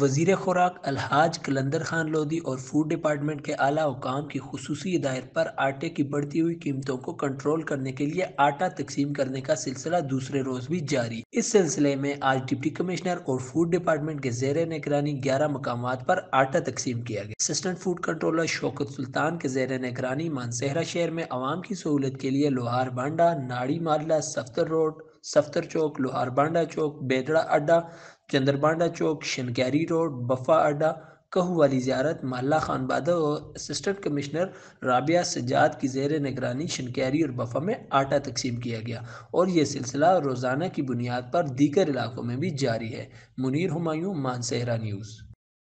वजीर खुराक अलहाज कलंदर खान लोधी और फूड डिपार्टमेंट के आला हुकाम की खसूसी हिदायत पर आटे की बढ़ती हुई कीमतों को कंट्रोल करने के लिए आटा तकसीम करने का सिलसिला दूसरे रोज भी जारी इस सिलसिले में आज डिप्टी कमिश्नर और फूड डिपार्टमेंट के जेर निगरानी ग्यारह मकाम पर आटा तकसीम किया गया assistant food controller Shaukat Sultan के जेर निगरानी मानसहरा शहर में आवाम की सहूलत के लिए लोहार बांडा नाड़ी मारला सफ्तर रोड सफ्तर चौक लोहार बांडा चौक बेदड़ा अड्डा चंद्रबांडा चौक शनकैरी रोड बफा अड्डा कहू वाली ज्यारत माला खान बादा और असिस्टेंट कमिश्नर राबिया सजाद की जेर निगरानी शनकैरी और बफा में आटा तकसीम किया गया और यह सिलसिला रोज़ाना की बुनियाद पर दीगर इलाकों में भी जारी है मुनीर हमायूं मानसेहरा न्यूज़